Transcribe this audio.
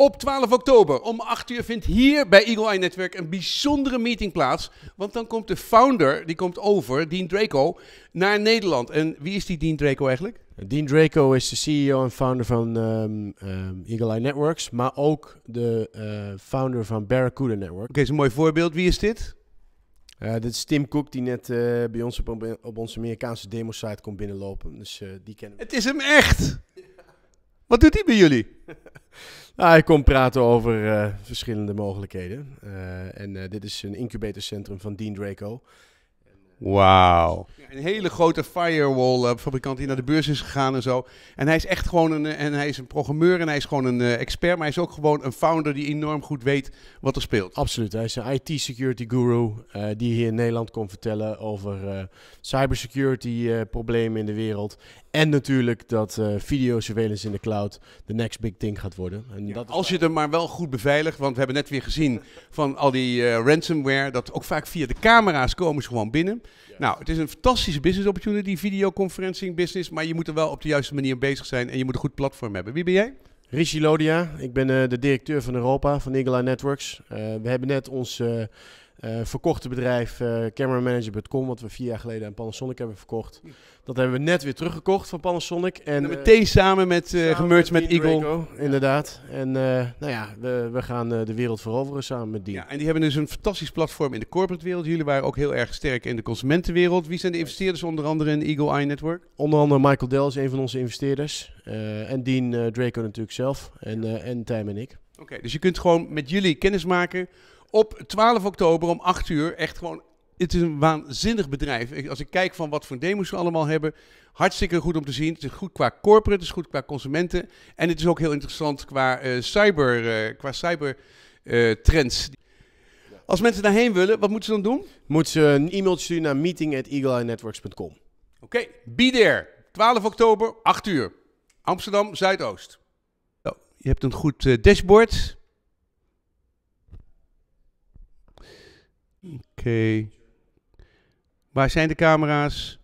Op 12 oktober om 8 uur vindt hier bij Eagle Eye Network een bijzondere meeting plaats. Want dan komt de founder, die komt over, Dean Draco, naar Nederland. En wie is die Dean Draco eigenlijk? Dean Draco is de CEO en founder van ehm, ehm, Eagle Eye Networks, maar ook de eh, founder van Barracuda Network. Oké, okay, is een mooi voorbeeld. Wie is dit? Eh, dit is Tim Cook die net eh, bij ons op, op, onze Amerikaanse demo site komt binnenlopen. Dus die kennen we. Het is hem echt! Wat doet hij bij jullie? Hij ah, komt praten over eh, verschillende mogelijkheden. Eh, en eh, dit is een incubatorcentrum van Dean Draco. Wauw. Een hele grote firewall-fabrikant eh, die naar de beurs is gegaan en zo. En hij is echt gewoon een, eh, en hij is een programmeur en hij is gewoon een eh, expert. Maar hij is ook gewoon een founder die enorm goed weet wat er speelt. Absoluut. Hij is een IT-security guru die hier in Nederland kon vertellen over uh, cybersecurity-problemen in de wereld. En natuurlijk dat video surveillance in de cloud de next big thing gaat worden. En dat als je het maar wel goed beveiligt, want we hebben net weer gezien van al die ransomware, dat ook vaak via de camera's komen ze gewoon binnen. Nou, het is een fantastische business opportunity, videoconferencing business. Maar je moet er wel op de juiste manier bezig zijn en je moet een goed platform hebben. Wie ben jij? Richie Lodia, ik ben eh, de directeur van Europa van Eagle Networks. Eh, we hebben net ons eh, uh, verkochte bedrijf eh, cameramanager.com, wat we vier jaar geleden aan Panasonic hebben verkocht. Dat hebben we net weer teruggekocht van Panasonic. En, meteen eh, samen met, uh, gemerged met, met Eagle. inderdaad. En nou ja, we, gaan de wereld veroveren samen met die. Ja, en die hebben dus een fantastisch platform in de corporate wereld. Jullie waren ook heel erg sterk in de consumentenwereld. Wie zijn de investeerders onder andere in Eagle Eye Network? Onder andere Michael Dell is een van onze investeerders. en Dean Draco natuurlijk zelf. En, en Tim en ik. Oké, dus je kunt gewoon met jullie kennis maken op 12 oktober om 8 uur, echt gewoon het is een waanzinnig bedrijf. Als ik kijk van wat voor demos we allemaal hebben, hartstikke goed om te zien. Het is goed qua corporate, het is goed qua consumenten. En het is ook heel interessant qua uh, cyber, eh, qua cyber eh, trends. Als mensen daarheen willen, wat moeten ze dan doen? Moeten ze een e-mailtje sturen naar meeting@eagleeyenetworks.com. Oké, be there. 12 oktober, 8 uur. Amsterdam, Zuidoost. je hebt een goed dashboard. Oké. Waar zijn de camera's?